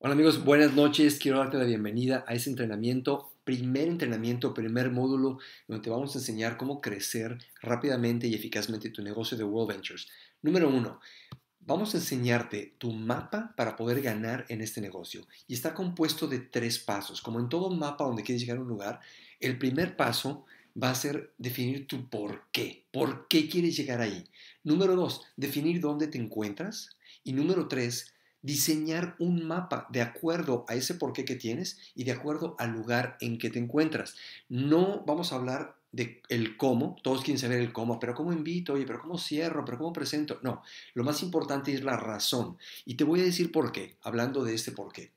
Hola amigos, buenas noches. Quiero darte la bienvenida a este entrenamiento, primer entrenamiento, primer módulo, donde te vamos a enseñar cómo crecer rápidamente y eficazmente tu negocio de World Ventures. Número uno, vamos a enseñarte tu mapa para poder ganar en este negocio. Y está compuesto de tres pasos. Como en todo mapa donde quieres llegar a un lugar, el primer paso va a ser definir tu por qué. ¿Por qué quieres llegar ahí? Número dos, definir dónde te encuentras. Y número tres, diseñar un mapa de acuerdo a ese porqué que tienes y de acuerdo al lugar en que te encuentras. No vamos a hablar de el cómo, todos quieren saber el cómo, pero cómo invito, oye, pero cómo cierro, pero cómo presento. No, lo más importante es la razón. Y te voy a decir por qué, hablando de este por qué.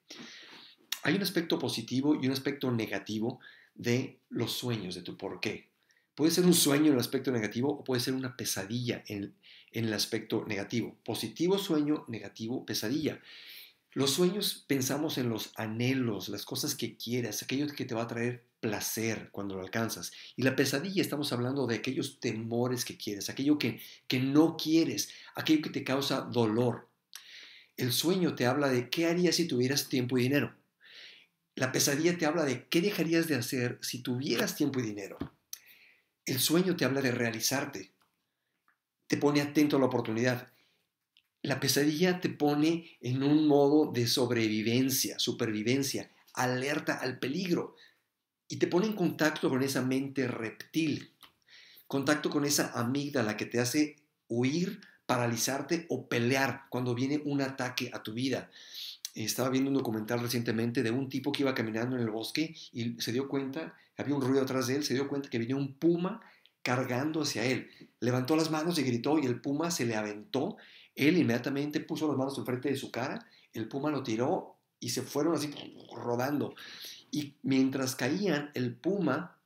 Hay un aspecto positivo y un aspecto negativo de los sueños, de tu porqué. Puede ser un sueño en el aspecto negativo o puede ser una pesadilla en, el aspecto negativo. Positivo sueño, negativo pesadilla. Los sueños pensamos en los anhelos, las cosas que quieras, aquello que te va a traer placer cuando lo alcanzas. Y la pesadilla estamos hablando de aquellos temores que quieres, aquello que, que no quieres, aquello que te causa dolor. El sueño te habla de qué harías si tuvieras tiempo y dinero. La pesadilla te habla de qué dejarías de hacer si tuvieras tiempo y dinero. El sueño te habla de realizarte, te pone atento a la oportunidad. La pesadilla te pone en un modo de sobrevivencia, supervivencia, alerta al peligro y te pone en contacto con esa mente reptil, contacto con esa amígdala que te hace huir, paralizarte o pelear cuando viene un ataque a tu vida. Estaba viendo un documental recientemente de un tipo que iba caminando en el bosque y se dio cuenta había un ruido atrás de él, se dio cuenta que venía un puma cargando hacia él. Levantó las manos y gritó y el puma se le aventó. Él inmediatamente puso las manos enfrente de su cara, el puma lo tiró y se fueron así rodando. Y mientras caían, el puma,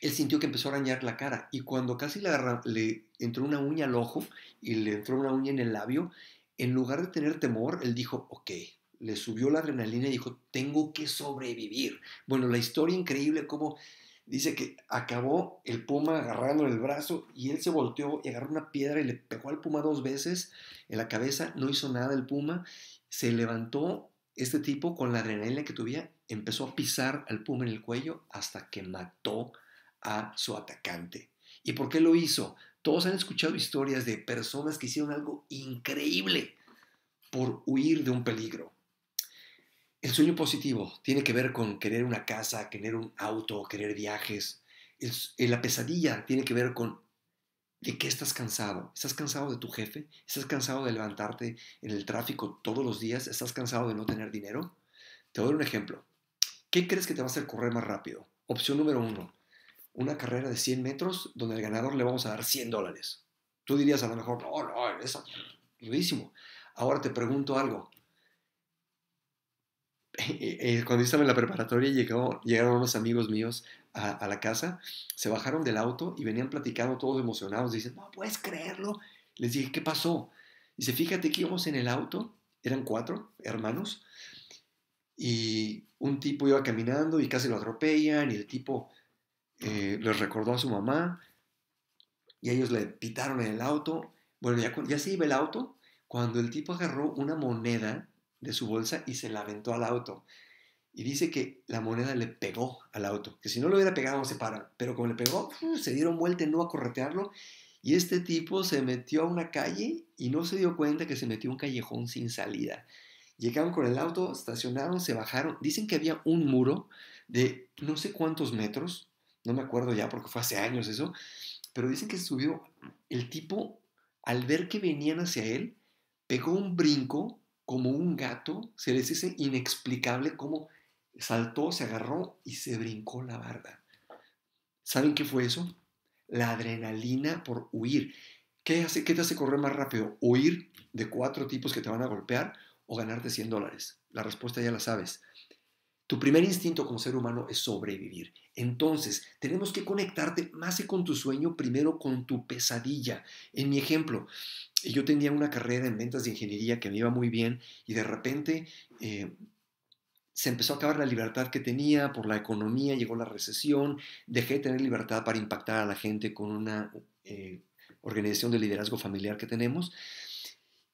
él sintió que empezó a arañar la cara y cuando casi le, le entró una uña al ojo y le entró una uña en el labio, en lugar de tener temor, él dijo, ok, le subió la adrenalina y dijo, tengo que sobrevivir. Bueno, la historia increíble, como dice que acabó el puma agarrando el brazo y él se volteó y agarró una piedra y le pegó al puma dos veces en la cabeza, no hizo nada el puma, se levantó este tipo con la adrenalina que tuvía, empezó a pisar al puma en el cuello hasta que mató a su atacante. ¿Y por qué lo hizo? Todos han escuchado historias de personas que hicieron algo increíble por huir de un peligro. El sueño positivo tiene que ver con querer una casa, querer un auto, querer viajes. El, eh, la pesadilla tiene que ver con de qué estás cansado. ¿Estás cansado de tu jefe? ¿Estás cansado de levantarte en el tráfico todos los días? ¿Estás cansado de no tener dinero? Te doy un ejemplo. ¿Qué crees que te va a hacer correr más rápido? Opción número uno, una carrera de 100 metros donde al ganador le vamos a dar 100 dólares. Tú dirías a lo mejor, no, no, es durísimo. Ahora te pregunto algo, cuando yo estaba en la preparatoria, llegaron unos amigos míos a, la casa, se bajaron del auto y venían platicando todos emocionados. Dicen, no puedes creerlo. Les dije, ¿qué pasó? Dice, fíjate que íbamos en el auto, eran cuatro hermanos, y un tipo iba caminando y casi lo atropellan, y el tipo eh, les recordó a su mamá, y ellos le pitaron en el auto. Bueno, ya, ya se iba el auto, cuando el tipo agarró una moneda de su bolsa y se la aventó al auto. Y dice que la moneda le pegó al auto, que si no lo hubiera pegado no se para, pero como le pegó, se dieron vuelta no a corretearlo y este tipo se metió a una calle y no se dio cuenta que se metió a un callejón sin salida. Llegaron con el auto, estacionaron, se bajaron. Dicen que había un muro de no sé cuántos metros, no me acuerdo ya porque fue hace años eso, pero dicen que subió el tipo, al ver que venían hacia él, pegó un brinco, como un gato, se les dice inexplicable cómo saltó, se agarró y se brincó la barda. ¿Saben qué fue eso? La adrenalina por huir. ¿Qué, ¿Qué te hace correr más rápido? ¿Huir de cuatro tipos que te van a golpear o ganarte 100 dólares? La respuesta ya la sabes. Tu primer instinto como ser humano es sobrevivir. Entonces, tenemos que conectarte más que con tu sueño, primero con tu pesadilla. En mi ejemplo, yo tenía una carrera en ventas de ingeniería que me iba muy bien y de repente eh, se empezó a acabar la libertad que tenía por la economía, llegó la recesión, dejé de tener libertad para impactar a la gente con una eh, organización de liderazgo familiar que tenemos.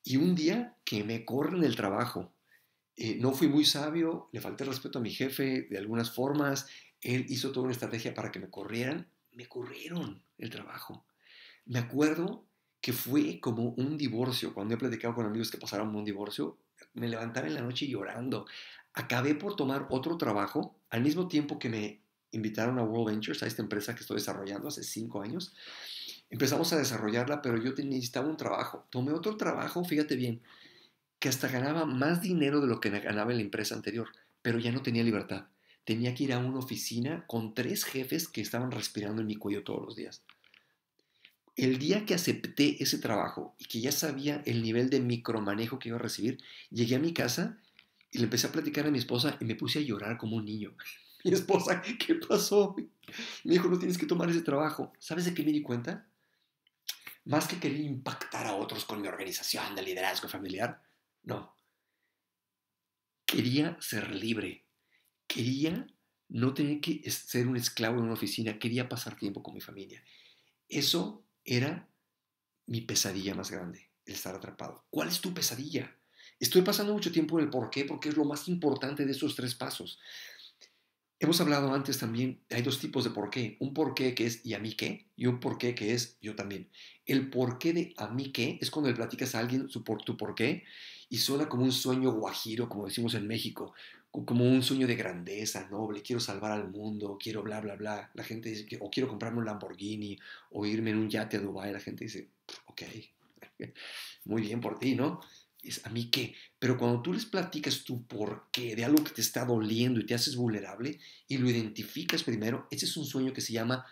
Y un día que me corren el trabajo, eh, no fui muy sabio, le falté respeto a mi jefe de algunas formas, él hizo toda una estrategia para que me corrieran, me corrieron el trabajo. Me acuerdo que fue como un divorcio, cuando he platicado con amigos que pasaron un divorcio, me levantaba en la noche llorando. Acabé por tomar otro trabajo al mismo tiempo que me invitaron a World Ventures, a esta empresa que estoy desarrollando hace cinco años. Empezamos a desarrollarla, pero yo necesitaba un trabajo. Tomé otro trabajo, fíjate bien, que hasta ganaba más dinero de lo que ganaba en la empresa anterior, pero ya no tenía libertad. Tenía que ir a una oficina con tres jefes que estaban respirando en mi cuello todos los días. El día que acepté ese trabajo y que ya sabía el nivel de micromanejo que iba a recibir, llegué a mi casa y le empecé a platicar a mi esposa y me puse a llorar como un niño. Mi esposa, ¿qué pasó? Me dijo, no tienes que tomar ese trabajo. ¿Sabes de qué me di cuenta? Más que quería impactar a otros con mi organización de liderazgo familiar, no. Quería ser libre. Quería no tener que ser un esclavo en una oficina. Quería pasar tiempo con mi familia. Eso era mi pesadilla más grande, el estar atrapado. ¿Cuál es tu pesadilla? Estoy pasando mucho tiempo en el por qué, porque es lo más importante de esos tres pasos. Hemos hablado antes también, hay dos tipos de por qué. Un por qué que es ¿y a mí qué? y un por qué que es yo también. El por qué de a mí qué es cuando le platicas a alguien tu por qué y suena como un sueño guajiro, como decimos en México, como un sueño de grandeza, noble, quiero salvar al mundo, quiero bla, bla, bla. La gente dice que, o quiero comprarme un Lamborghini, o irme en un yate a Dubái. La gente dice, ok, muy bien por ti, ¿no? Es a mí qué. Pero cuando tú les platicas tu por qué de algo que te está doliendo y te haces vulnerable y lo identificas primero, ese es un sueño que se llama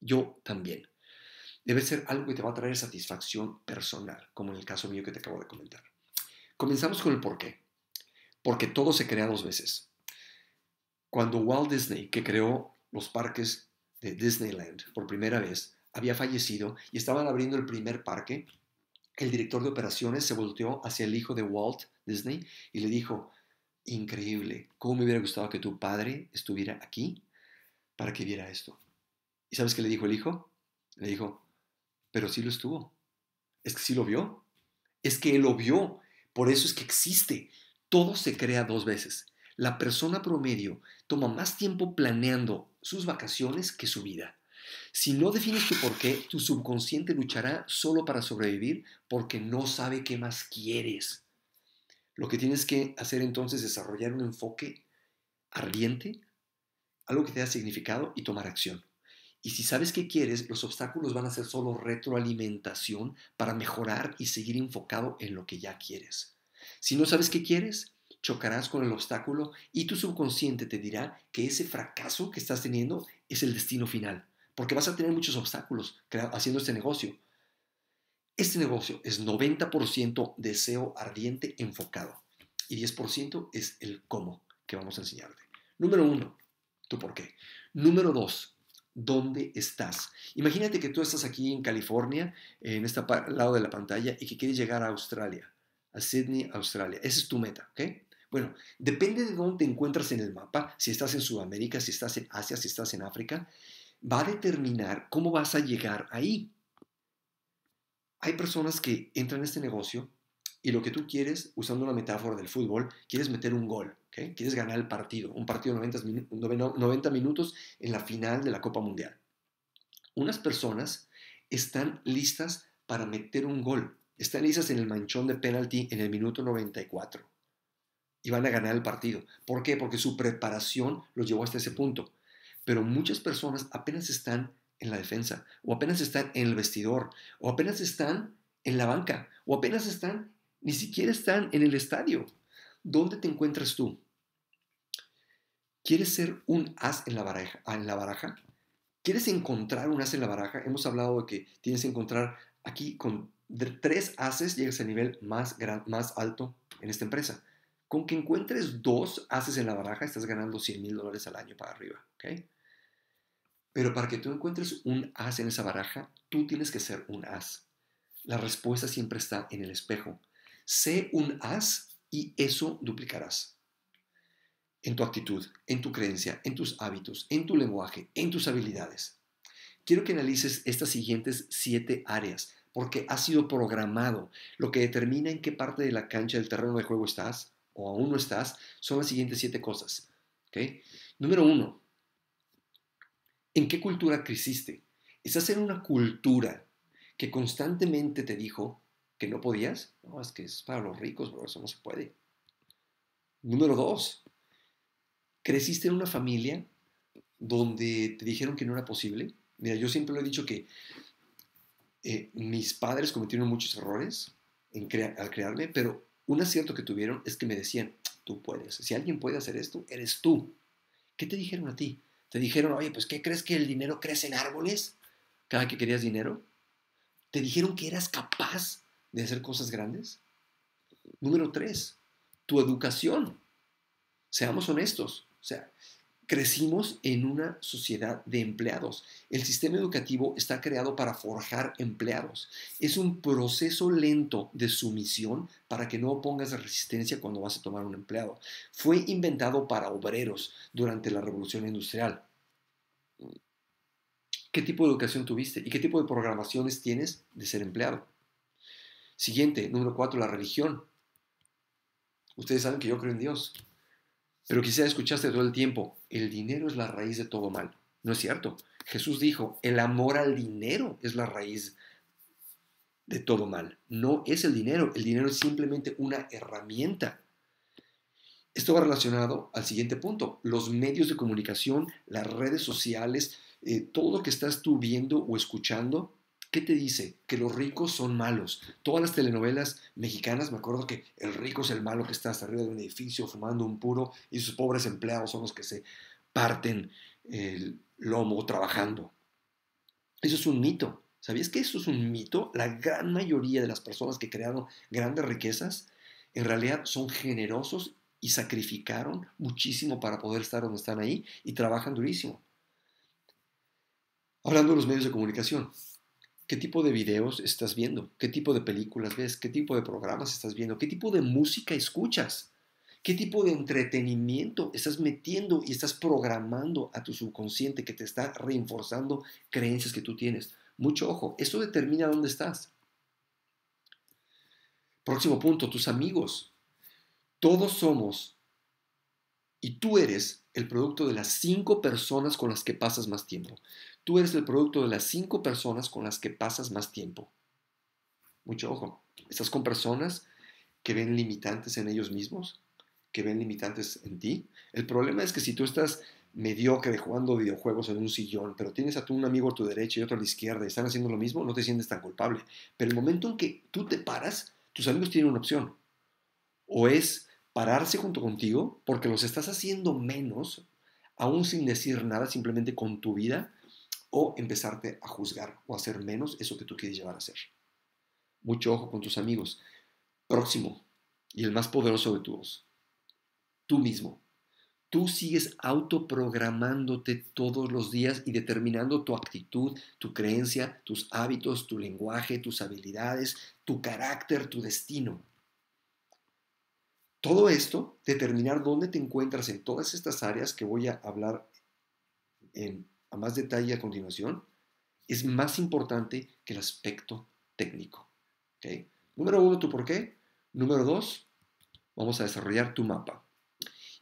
yo también. Debe ser algo que te va a traer satisfacción personal, como en el caso mío que te acabo de comentar. Comenzamos con el por qué. Porque todo se crea dos veces. Cuando Walt Disney, que creó los parques de Disneyland por primera vez, había fallecido y estaban abriendo el primer parque, el director de operaciones se volteó hacia el hijo de Walt Disney y le dijo, increíble, ¿cómo me hubiera gustado que tu padre estuviera aquí para que viera esto? ¿Y sabes qué le dijo el hijo? Le dijo, pero sí lo estuvo. Es que sí lo vio. Es que él lo vio. Por eso es que existe. Todo se crea dos veces. La persona promedio toma más tiempo planeando sus vacaciones que su vida. Si no defines tu qué, tu subconsciente luchará solo para sobrevivir porque no sabe qué más quieres. Lo que tienes que hacer entonces es desarrollar un enfoque ardiente, algo que te da significado y tomar acción. Y si sabes qué quieres, los obstáculos van a ser solo retroalimentación para mejorar y seguir enfocado en lo que ya quieres. Si no sabes qué quieres, chocarás con el obstáculo y tu subconsciente te dirá que ese fracaso que estás teniendo es el destino final, porque vas a tener muchos obstáculos haciendo este negocio. Este negocio es 90% deseo ardiente enfocado y 10% es el cómo que vamos a enseñarte. Número uno, tu por qué. Número dos, dónde estás. Imagínate que tú estás aquí en California, en este lado de la pantalla, y que quieres llegar a Australia, a Sydney, Australia. Esa es tu meta, ¿ok? Bueno, depende de dónde te encuentras en el mapa, si estás en Sudamérica, si estás en Asia, si estás en África, va a determinar cómo vas a llegar ahí. Hay personas que entran en este negocio y lo que tú quieres, usando una metáfora del fútbol, quieres meter un gol, ¿okay? quieres ganar el partido, un partido de 90, 90 minutos en la final de la Copa Mundial. Unas personas están listas para meter un gol, están listas en el manchón de penalti en el minuto 94 y van a ganar el partido. ¿Por qué? Porque su preparación los llevó hasta ese punto. Pero muchas personas apenas están en la defensa, o apenas están en el vestidor, o apenas están en la banca, o apenas están ni siquiera están en el estadio. ¿Dónde te encuentras tú? ¿Quieres ser un as en la baraja? Ah, en la baraja? ¿Quieres encontrar un as en la baraja? Hemos hablado de que tienes que encontrar aquí con tres ases llegas al nivel más, alto en esta empresa. Con que encuentres dos ases en la baraja, estás ganando 100 mil dólares al año para arriba. Pero para que tú encuentres un as en esa baraja, tú tienes que ser un as. La respuesta siempre está en el espejo. Sé un as y eso duplicarás. En tu actitud, en tu creencia, en tus hábitos, en tu lenguaje, en tus habilidades. Quiero que analices estas siguientes siete áreas, porque ha sido programado. Lo que determina en qué parte de la cancha del terreno de juego estás o aún no estás son las siguientes siete cosas. ¿okay? Número uno, ¿en qué cultura creciste? Estás en una cultura que constantemente te dijo no podías, no, es que es para los ricos, pero eso no se puede. Número dos, creciste en una familia donde te dijeron que no era posible. Mira, yo siempre lo he dicho que eh, mis padres cometieron muchos errores al crearme, pero un acierto que tuvieron es que me decían, tú puedes, si alguien puede hacer esto, eres tú. ¿Qué te dijeron a ti? Te dijeron, oye, pues ¿qué crees que el dinero crece en árboles cada que querías dinero? Te dijeron que eras capaz de hacer cosas grandes? Número tres, tu educación. Seamos honestos. O sea, crecimos en una sociedad de empleados. El sistema educativo está creado para forjar empleados. Es un proceso lento de sumisión para que no pongas resistencia cuando vas a tomar un empleado. Fue inventado para obreros durante la revolución industrial. ¿Qué tipo de educación tuviste y qué tipo de programaciones tienes de ser empleado? Siguiente, número cuatro, la religión. Ustedes saben que yo creo en Dios, pero quizá escuchaste todo el tiempo, el dinero es la raíz de todo mal. No es cierto. Jesús dijo, el amor al dinero es la raíz de todo mal. No es el dinero, el dinero es simplemente una herramienta. Esto va relacionado al siguiente punto, los medios de comunicación, las redes sociales, eh, todo lo que estás tú viendo o escuchando ¿Qué te dice? Que los ricos son malos. Todas las telenovelas mexicanas, me acuerdo que el rico es el malo que está hasta arriba de un edificio fumando un puro y sus pobres empleados son los que se parten el lomo trabajando. Eso es un mito. ¿Sabías que eso es un mito? La gran mayoría de las personas que crearon grandes riquezas en realidad son generosos y sacrificaron muchísimo para poder estar donde están ahí y trabajan durísimo. Hablando de los medios de comunicación, qué tipo de videos estás viendo, qué tipo de películas ves, qué tipo de programas estás viendo, qué tipo de música escuchas, qué tipo de entretenimiento estás metiendo y estás programando a tu subconsciente que te está reforzando creencias que tú tienes. Mucho ojo, eso determina dónde estás. Próximo punto, tus amigos. Todos somos y tú eres el producto de las cinco personas con las que pasas más tiempo. Tú eres el producto de las cinco personas con las que pasas más tiempo. Mucho ojo, estás con personas que ven limitantes en ellos mismos, que ven limitantes en ti. El problema es que si tú estás mediocre jugando videojuegos en un sillón, pero tienes a tu un amigo a tu derecha y otro a la izquierda y están haciendo lo mismo, no te sientes tan culpable. Pero el momento en que tú te paras, tus amigos tienen una opción. O es pararse junto contigo, porque los estás haciendo menos, aún sin decir nada, simplemente con tu vida, o empezarte a juzgar o hacer menos eso que tú quieres llevar a ser. Mucho ojo con tus amigos. Próximo, y el más poderoso de todos. tú mismo. Tú sigues autoprogramándote todos los días y determinando tu actitud, tu creencia, tus hábitos, tu lenguaje, tus habilidades, tu carácter, tu destino. Todo esto, determinar dónde te encuentras en todas estas áreas que voy a hablar en, a más detalle a continuación, es más importante que el aspecto técnico. Número uno, tu por qué. Número dos, vamos a desarrollar tu mapa.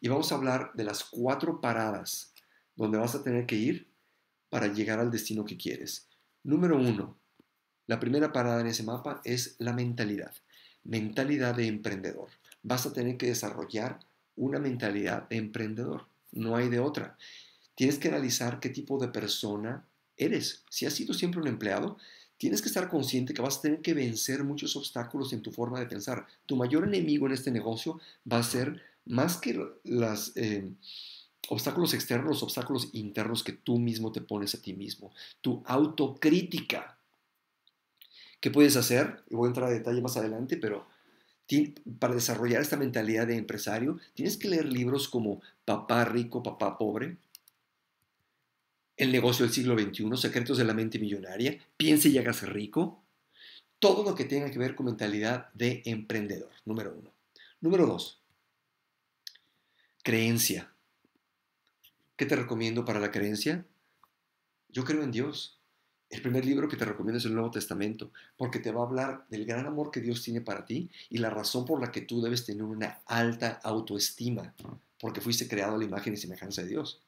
Y vamos a hablar de las cuatro paradas donde vas a tener que ir para llegar al destino que quieres. Número uno, la primera parada en ese mapa es la mentalidad. Mentalidad de emprendedor vas a tener que desarrollar una mentalidad de emprendedor. No hay de otra. Tienes que analizar qué tipo de persona eres. Si has sido siempre un empleado, tienes que estar consciente que vas a tener que vencer muchos obstáculos en tu forma de pensar. Tu mayor enemigo en este negocio va a ser más que los em, obstáculos externos, los obstáculos internos que tú mismo te pones a ti mismo. Tu autocrítica. ¿Qué puedes hacer? Voy a entrar a detalle más adelante, pero para desarrollar esta mentalidad de empresario, tienes que leer libros como Papá Rico, Papá Pobre, El negocio del siglo XXI, Secretos de la mente millonaria, Piense y hágase rico, todo lo que tenga que ver con mentalidad de emprendedor, número uno. Número dos, creencia. ¿Qué te recomiendo para la creencia? Yo creo en Dios. El primer libro que te recomiendo es el Nuevo Testamento, porque te va a hablar del gran amor que Dios tiene para ti y la razón por la que tú debes tener una alta autoestima, ah. porque fuiste creado a la imagen y semejanza de Dios.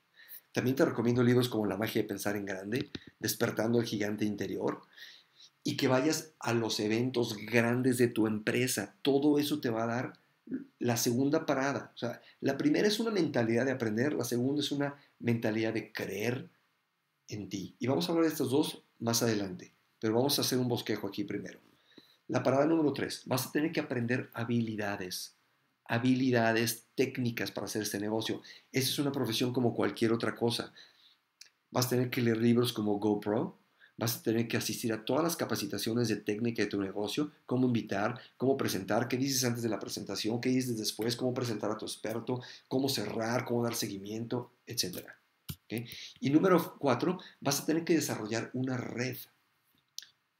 También te recomiendo libros como La magia de pensar en grande, Despertando el gigante interior, y que vayas a los eventos grandes de tu empresa. Todo eso te va a dar la segunda parada. O sea, la primera es una mentalidad de aprender, la segunda es una mentalidad de creer, ti. Y vamos a hablar de estos dos más adelante, pero vamos a hacer un bosquejo aquí primero. La parada número tres, vas a tener que aprender habilidades, habilidades técnicas para hacer este negocio. Esa es una profesión como cualquier otra cosa. Vas a tener que leer libros como GoPro, vas a tener que asistir a todas las capacitaciones de técnica de tu negocio, cómo invitar, cómo presentar, qué dices antes de la presentación, qué dices después, cómo presentar a tu experto, cómo cerrar, cómo dar seguimiento, etcétera. Y número cuatro, vas a tener que desarrollar una red.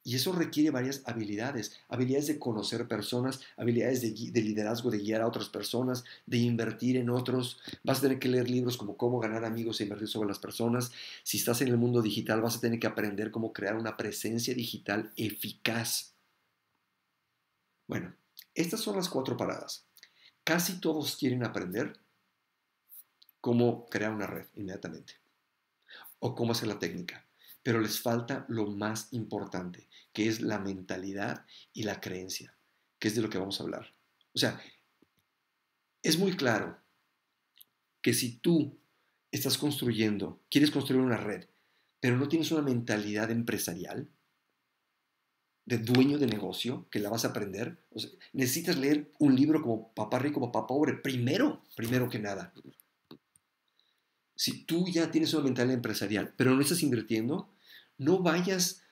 Y eso requiere varias habilidades, habilidades de conocer personas, habilidades de, liderazgo, de guiar a otras personas, de invertir en otros. Vas a tener que leer libros como cómo ganar amigos e invertir sobre las personas. Si estás en el mundo digital, vas a tener que aprender cómo crear una presencia digital eficaz. Bueno, estas son las cuatro paradas. Casi todos quieren aprender cómo crear una red inmediatamente o cómo hacer la técnica, pero les falta lo más importante, que es la mentalidad y la creencia, que es de lo que vamos a hablar. O sea, es muy claro que si tú estás construyendo, quieres construir una red, pero no tienes una mentalidad empresarial, de dueño de negocio, que la vas a aprender, necesitas leer un libro como Papá Rico, Papá Pobre, primero, primero que nada. Si tú ya tienes una mentalidad empresarial, pero no estás invirtiendo, no vayas,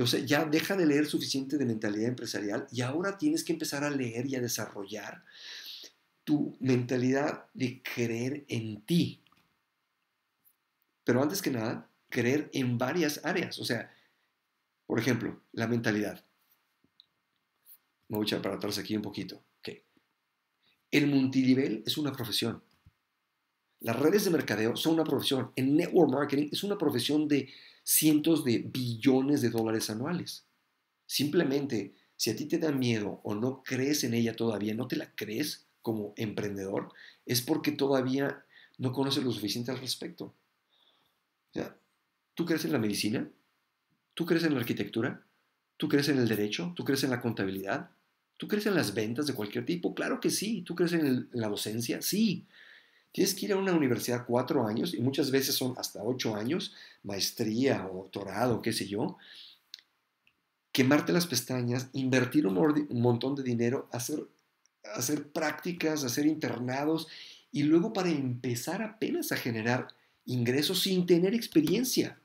o sea, ya deja de leer suficiente de mentalidad empresarial y ahora tienes que empezar a leer y a desarrollar tu mentalidad de creer en ti. Pero antes que nada, creer en varias áreas. O sea, por ejemplo, la mentalidad. Me voy a echar para atrás aquí un poquito. El multilivel es una profesión. Las redes de mercadeo son una profesión. En network marketing es una profesión de cientos de billones de dólares anuales. Simplemente, si a ti te da miedo o no crees en ella todavía, no te la crees como emprendedor, es porque todavía no conoces lo suficiente al respecto. O sea, ¿tú crees en la medicina? ¿Tú crees en la arquitectura? ¿Tú crees en el derecho? ¿Tú crees en la contabilidad? ¿Tú crees en las ventas de cualquier tipo? Claro que sí. ¿Tú crees en la docencia? Sí. Tienes que ir a una universidad cuatro años y muchas veces son hasta ocho años, maestría o doctorado, qué sé yo. Quemarte las pestañas, invertir un, montón de dinero, hacer, hacer prácticas, hacer internados y luego para empezar apenas a generar ingresos sin tener experiencia.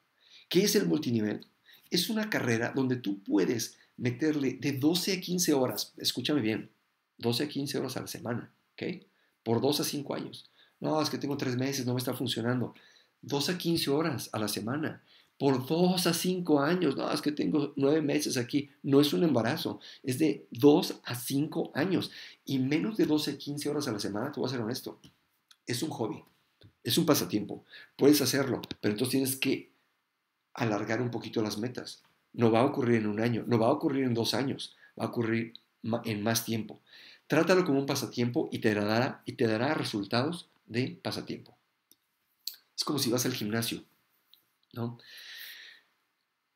¿Qué es el multinivel? Es una carrera donde tú puedes meterle de 12 a 15 horas, escúchame bien, 12 a 15 horas a la semana, ¿ok? Por dos a cinco años. No, es que tengo tres meses, no me está funcionando. Dos a quince horas a la semana, por dos a cinco años. No, es que tengo nueve meses aquí. No es un embarazo, es de dos a cinco años. Y menos de dos a quince horas a la semana, te voy a ser honesto, es un hobby, es un pasatiempo. Puedes hacerlo, pero entonces tienes que alargar un poquito las metas. No va a ocurrir en un año, no va a ocurrir en dos años, va a ocurrir en más tiempo. Trátalo como un pasatiempo y te dará, y te dará resultados de pasatiempo. Es como si vas al gimnasio, ¿no?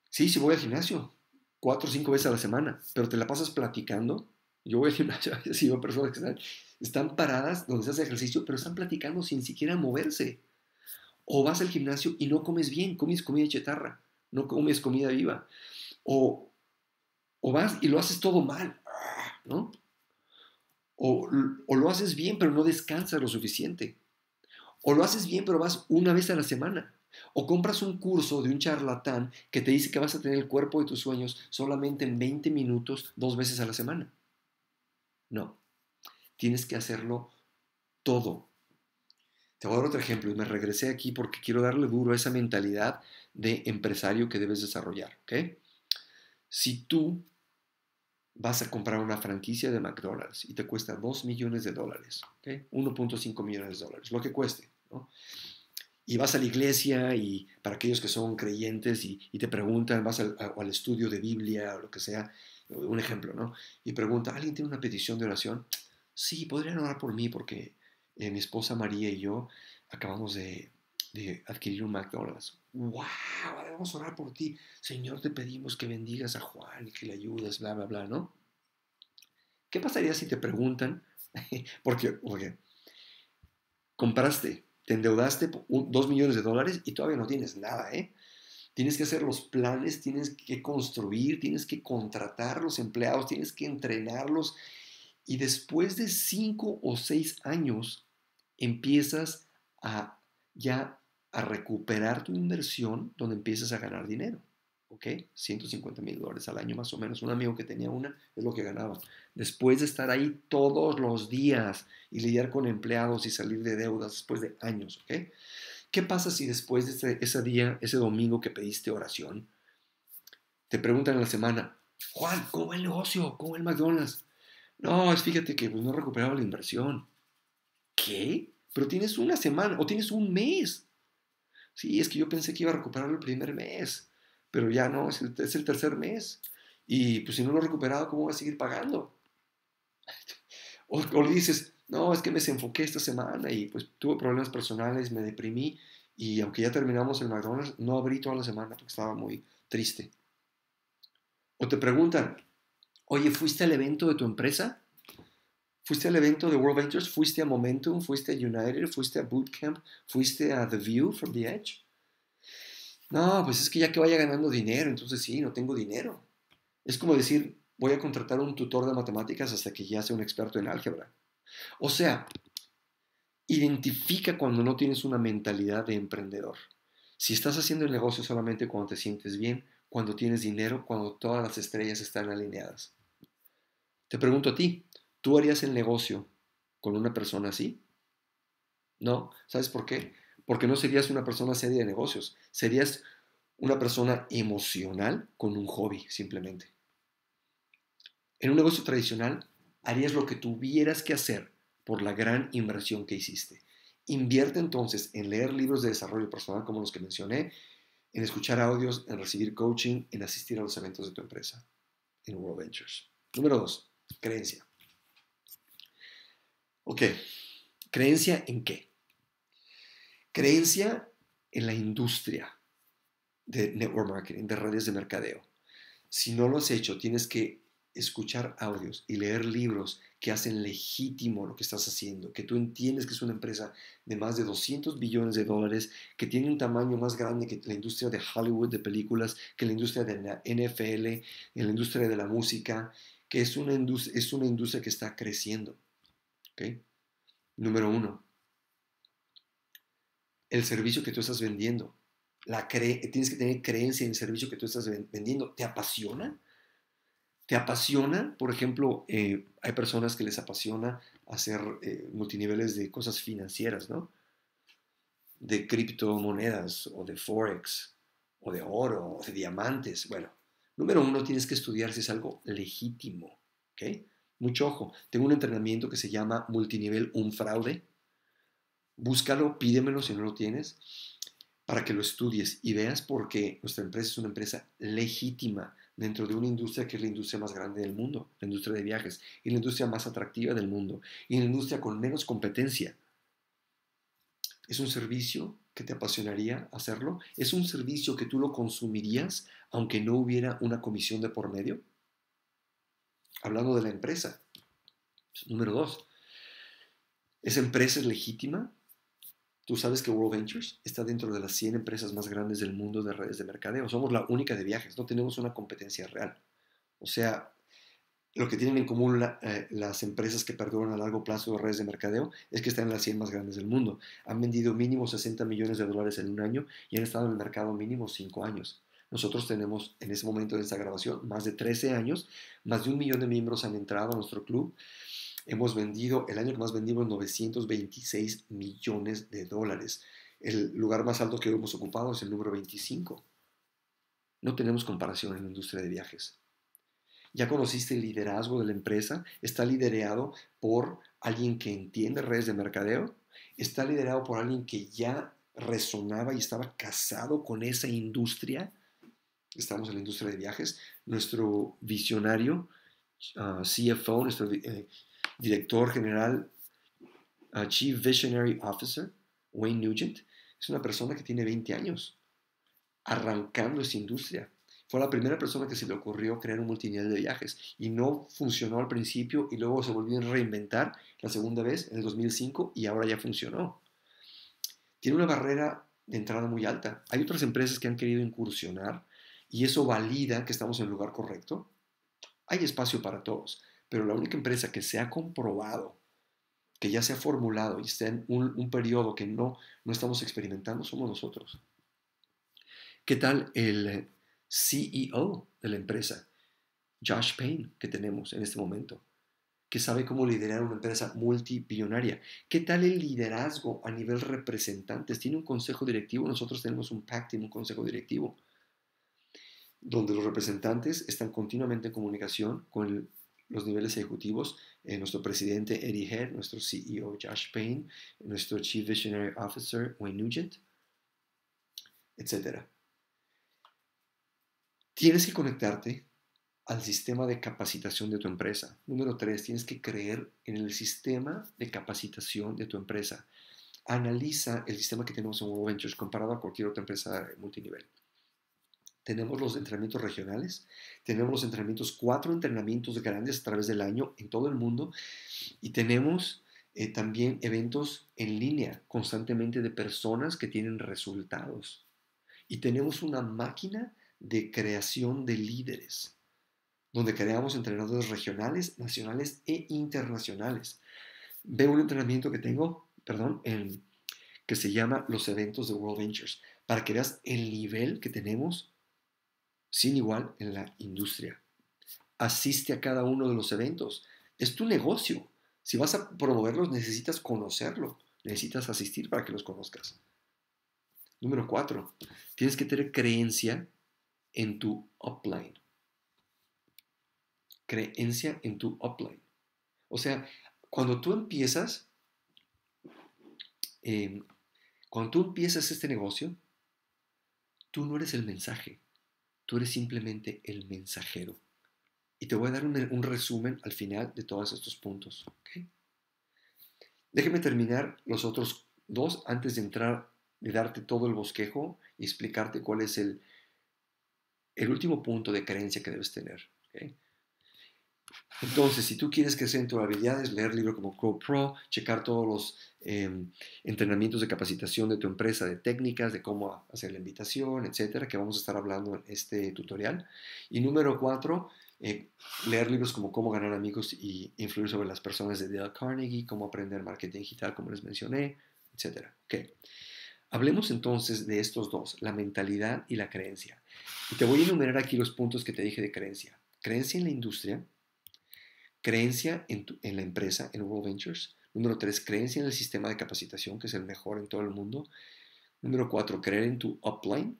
Sí, si voy al gimnasio, cuatro o cinco veces a la semana, pero te la pasas platicando. Yo voy al gimnasio, a sido personas que están, paradas donde se hace ejercicio, pero están platicando sin siquiera moverse. O vas al gimnasio y no comes bien, comes comida chatarra, no comes comida viva. O, o vas y lo haces todo mal, ¿no? O, o lo haces bien, pero no descansas lo suficiente. O lo haces bien, pero vas una vez a la semana. O compras un curso de un charlatán que te dice que vas a tener el cuerpo de tus sueños solamente en 20 minutos dos veces a la semana. No, tienes que hacerlo todo. Te voy a dar otro ejemplo y me regresé aquí porque quiero darle duro a esa mentalidad de empresario que debes desarrollar. Si tú vas a comprar una franquicia de McDonald's y te cuesta 2 millones de dólares, 1.5 millones de dólares, lo que cueste, y vas a la iglesia y para aquellos que son creyentes y, te preguntan, vas al, estudio de Biblia o lo que sea, un ejemplo, ¿no? Y pregunta, ¿alguien tiene una petición de oración? Sí, podrían orar por mí porque eh, mi esposa María y yo acabamos de, adquirir un McDonald's. ¡Wow! Vamos a orar por ti. Señor, te pedimos que bendigas a Juan y que le ayudes, bla, bla, bla, ¿no? ¿Qué pasaría si te preguntan? porque, oye, compraste te endeudaste dos millones de dólares y todavía no tienes nada, ¿eh? Tienes que hacer los planes, tienes que construir, tienes que contratar los empleados, tienes que entrenarlos. Y después de cinco o seis años, empiezas a ya a recuperar tu inversión donde empiezas a ganar dinero. 150 mil dólares al año más o menos. Un amigo que tenía una es lo que ganaba. Después de estar ahí todos los días y lidiar con empleados y salir de deudas después de años, ¿ok? ¿Qué pasa si después de ese, día, ese domingo que pediste oración, te preguntan en la semana, Juan, ¿cómo el negocio? ¿Cómo el McDonald's? No, es fíjate que pues, no recuperado la inversión. ¿Qué? Pero tienes una semana o tienes un mes. Sí, es que yo pensé que iba a recuperar el primer mes pero ya no, es el, tercer mes. Y pues si no lo he recuperado, ¿cómo voy a seguir pagando? O, le dices, no, es que me desenfoqué esta semana y pues tuve problemas personales, me deprimí y aunque ya terminamos el McDonald's, no abrí toda la semana porque estaba muy triste. O te preguntan, oye, ¿fuiste al evento de tu empresa? ¿Fuiste al evento de World Ventures? ¿Fuiste a Momentum? ¿Fuiste a United? ¿Fuiste a Bootcamp? ¿Fuiste a The View from the Edge? No, pues es que ya que vaya ganando dinero, entonces sí, no tengo dinero. Es como decir, voy a contratar un tutor de matemáticas hasta que ya sea un experto en álgebra. O sea, identifica cuando no tienes una mentalidad de emprendedor. Si estás haciendo el negocio solamente cuando te sientes bien, cuando tienes dinero, cuando todas las estrellas están alineadas. Te pregunto a ti, ¿tú harías el negocio con una persona así? No, ¿sabes por qué? porque no serías una persona seria de negocios, serías una persona emocional con un hobby, simplemente. En un negocio tradicional, harías lo que tuvieras que hacer por la gran inversión que hiciste. Invierte entonces en leer libros de desarrollo personal como los que mencioné, en escuchar audios, en recibir coaching, en asistir a los eventos de tu empresa, en World Ventures. Número dos, creencia. Ok, creencia en qué creencia en la industria de network marketing, de redes de mercadeo. Si no lo has hecho, tienes que escuchar audios y leer libros que hacen legítimo lo que estás haciendo, que tú entiendes que es una empresa de más de 200 billones de dólares, que tiene un tamaño más grande que la industria de Hollywood, de películas, que la industria de la NFL, en la industria de la música, que es una, es una industria que está creciendo. Número uno, el servicio que tú estás vendiendo. tienes que tener creencia en el servicio que tú estás vendiendo. ¿Te apasiona? ¿Te apasiona? Por ejemplo, eh, hay personas que les apasiona hacer eh, multiniveles de cosas financieras, ¿no? De criptomonedas o de forex o de oro o de diamantes. Bueno, número uno, tienes que estudiar si es algo legítimo, ¿ok? Mucho ojo. Tengo un entrenamiento que se llama Multinivel Un Fraude búscalo, pídemelo si no lo tienes, para que lo estudies y veas por qué nuestra empresa es una empresa legítima dentro de una industria que es la industria más grande del mundo, la industria de viajes, y la industria más atractiva del mundo, y la industria con menos competencia. ¿Es un servicio que te apasionaría hacerlo? ¿Es un servicio que tú lo consumirías aunque no hubiera una comisión de por medio? Hablando de la empresa. Número dos, ¿esa empresa es legítima? Tú sabes que World Ventures está dentro de las 100 empresas más grandes del mundo de redes de mercadeo. Somos la única de viajes, no tenemos una competencia real. O sea, lo que tienen en común eh, las empresas que perduran a largo plazo de redes de mercadeo es que están en las 100 más grandes del mundo. Han vendido mínimo 60 millones de dólares en un año y han estado en el mercado mínimo 5 años. Nosotros tenemos en ese momento de esta grabación más de 13 años, más de un millón de miembros han entrado a nuestro club, Hemos vendido, el año que más vendimos, 926 millones de dólares. El lugar más alto que hemos ocupado es el número 25. No tenemos comparación en la industria de viajes. Ya conociste el liderazgo de la empresa, está liderado por alguien que entiende redes de mercadeo, está liderado por alguien que ya resonaba y estaba casado con esa industria. Estamos en la industria de viajes. Nuestro visionario, ah, CFO, nuestro eh, director general, ah, Chief Visionary Officer, Wayne Nugent, es una persona que tiene 20 años arrancando esta industria. Fue la primera persona que se le ocurrió crear un multinivel de viajes y no funcionó al principio y luego se volvió a reinventar la segunda vez en el 2005 y ahora ya funcionó. Tiene una barrera de entrada muy alta. Hay otras empresas que han querido incursionar y eso valida que estamos en el lugar correcto. Hay espacio para todos. Pero la única empresa que se ha comprobado, que ya se ha formulado y está en un, un periodo que no, no estamos experimentando, somos nosotros. ¿Qué tal el eh, CEO de la empresa, Josh Payne, que tenemos en este momento? que sabe cómo liderar una empresa multibillonaria. ¿Qué tal el liderazgo a nivel representantes? Tiene un consejo directivo, nosotros tenemos un y un consejo directivo, donde los representantes están continuamente en comunicación con el los niveles ejecutivos, eh, nuestro presidente Eddie Head, nuestro CEO Josh Payne, nuestro Chief Visionary Officer Wayne Nugent, etc. Tienes que conectarte al sistema de capacitación de tu empresa. Número tres, tienes que creer en el sistema de capacitación de tu empresa. Analiza el sistema que tenemos en World Ventures comparado a cualquier otra empresa multinivel tenemos los entrenamientos regionales, tenemos los entrenamientos, cuatro entrenamientos grandes a través del año en todo el mundo y tenemos eh, también eventos en línea constantemente de personas que tienen resultados. Y tenemos una máquina de creación de líderes, donde creamos entrenadores regionales, nacionales e internacionales. Veo un entrenamiento que tengo, perdón, que se llama los eventos de World Ventures, para que veas el nivel que tenemos sin igual en la industria. Asiste a cada uno de los eventos. Es tu negocio. Si vas a promoverlos, necesitas conocerlo. Necesitas asistir para que los conozcas. Número cuatro, tienes que tener creencia en tu upline. Creencia en tu upline. O sea, cuando tú empiezas, eh, cuando tú empiezas este negocio, tú no eres el mensaje. Tú eres simplemente el mensajero. Y te voy a dar un, resumen al final de todos estos puntos. Déjeme terminar los otros dos antes de entrar, de darte todo el bosquejo y explicarte cuál es el, último punto de creencia que debes tener. ¿okay? Entonces, si tú quieres crecer en tus habilidades, leer libros como Grow Pro, checar todos los em, entrenamientos de capacitación de tu empresa, de técnicas, de cómo hacer la invitación, etcétera, que vamos a estar hablando en este tutorial. Y número cuatro, eh, leer libros como Cómo ganar amigos y influir sobre las personas de Dale Carnegie, Cómo aprender marketing digital, como les mencioné, etcétera. Okay. Hablemos entonces de estos dos, la mentalidad y la creencia. Y te voy a enumerar aquí los puntos que te dije de creencia. Creencia en la industria, creencia en, en la empresa, en World Ventures. Número tres, creencia en el sistema de capacitación, que es el mejor en todo el mundo. Número cuatro, creer en tu upline.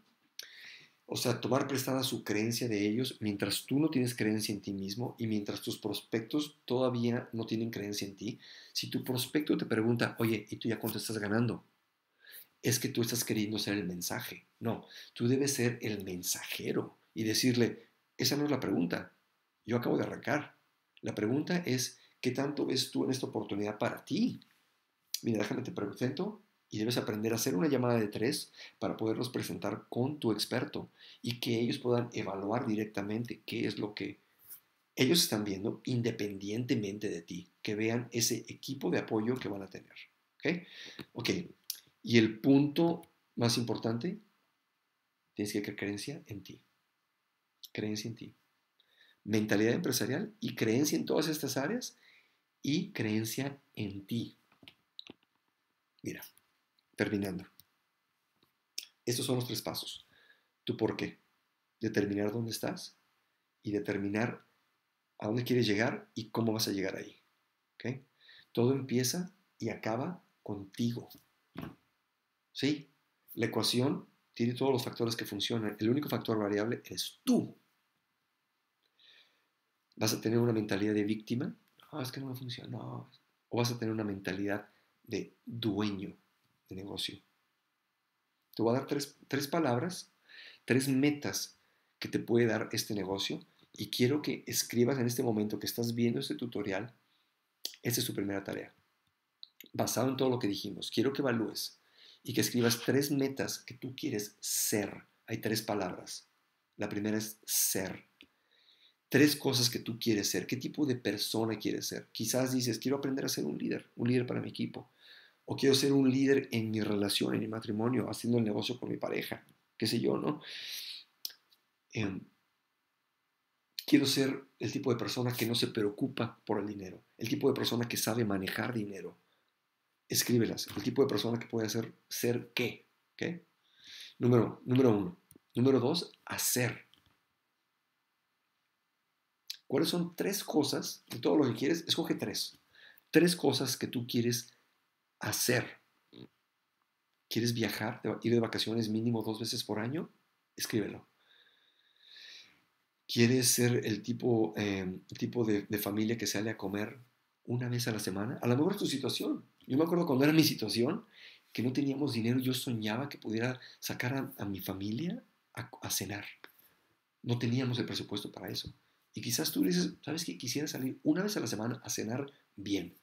O sea, tomar prestada su creencia de ellos mientras tú no tienes creencia en ti mismo y mientras tus prospectos todavía no tienen creencia en ti. Si tu prospecto te pregunta, oye, ¿y tú ya cuánto estás ganando? Es que tú estás queriendo ser el mensaje. No, tú debes ser el mensajero y decirle, esa no es la pregunta. Yo acabo de arrancar. La pregunta es, ¿qué tanto ves tú en esta oportunidad para ti? Mira, déjame te presento y debes aprender a hacer una llamada de tres para poderlos presentar con tu experto y que ellos puedan evaluar directamente qué es lo que ellos están viendo independientemente de ti, que vean ese equipo de apoyo que van a tener. ¿Ok? Y el punto más importante, tienes que creer creencia en ti. Creencia en ti mentalidad empresarial y creencia en todas estas áreas y creencia en ti. Mira, terminando. Estos son los tres pasos. Tu por qué. Determinar dónde estás y determinar a dónde quieres llegar y cómo vas a llegar ahí. Todo empieza y acaba contigo. ¿Sí? La ecuación tiene todos los factores que funcionan. El único factor variable es tú vas a tener una mentalidad de víctima, Ah, es que no me funciona, o vas a tener una mentalidad de dueño de negocio. Te voy a dar tres, palabras, tres metas que te puede dar este negocio y quiero que escribas en este momento que estás viendo este tutorial, esa es tu primera tarea. Basado en todo lo que dijimos, quiero que evalúes y que escribas tres metas que tú quieres ser. Hay tres palabras. La primera es ser tres cosas que tú quieres ser, qué tipo de persona quieres ser. Quizás dices, quiero aprender a ser un líder, un líder para mi equipo, o quiero ser un líder en mi relación, en mi matrimonio, haciendo el negocio con mi pareja, qué sé yo, ¿no? Em, quiero ser el tipo de persona que no se preocupa por el dinero, el tipo de persona que sabe manejar dinero. Escríbelas, el tipo de persona que puede hacer ser qué, Número, número uno. Número dos, hacer ¿Cuáles son tres cosas de todo lo que quieres? Escoge tres. Tres cosas que tú quieres hacer. ¿Quieres viajar, ir de vacaciones mínimo dos veces por año? Escríbelo. ¿Quieres ser el tipo, em, tipo de, familia que sale a comer una vez a la semana? A lo mejor es tu situación. Yo me acuerdo cuando era mi situación, que no teníamos dinero, yo soñaba que pudiera sacar a, mi familia a, cenar. No teníamos el presupuesto para eso. Y quizás tú dices, ¿sabes qué? Quisiera salir una vez a la semana a cenar bien.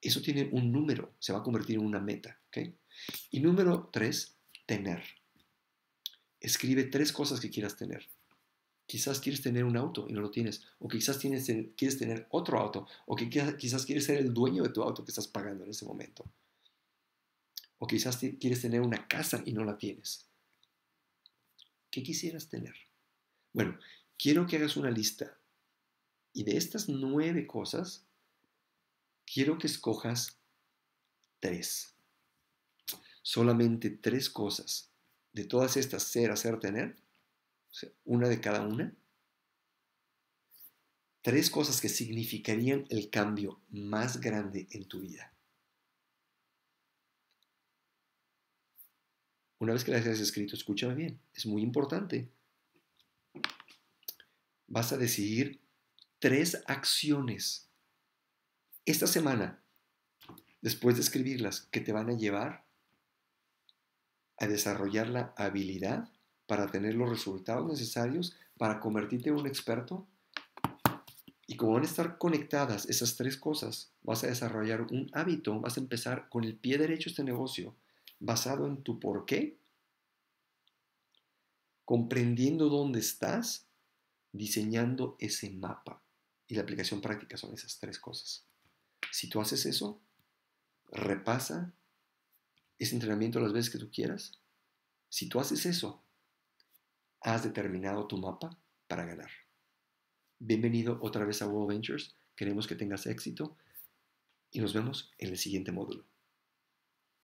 Eso tiene un número, se va a convertir en una meta. ¿okay? Y número tres, tener. Escribe tres cosas que quieras tener. Quizás quieres tener un auto y no lo tienes. O quizás tienes, quieres tener otro auto. O que quizás quieres ser el dueño de tu auto que estás pagando en ese momento. O quizás quieres tener una casa y no la tienes. ¿Qué quisieras tener? Bueno, quiero que hagas una lista y de estas nueve cosas, quiero que escojas tres. Solamente tres cosas. De todas estas, ser, hacer, tener, una de cada una. Tres cosas que significarían el cambio más grande en tu vida. Una vez que las hayas escrito, escúchame bien, es muy importante vas a decidir tres acciones esta semana, después de escribirlas, que te van a llevar a desarrollar la habilidad para tener los resultados necesarios para convertirte en un experto. Y como van a estar conectadas esas tres cosas, vas a desarrollar un hábito, vas a empezar con el pie derecho este negocio, basado en tu por qué, comprendiendo dónde estás diseñando ese mapa. Y la aplicación práctica son esas tres cosas. Si tú haces eso, repasa ese entrenamiento las veces que tú quieras. Si tú haces eso, has determinado tu mapa para ganar. Bienvenido otra vez a World Ventures. Queremos que tengas éxito y nos vemos en el siguiente módulo.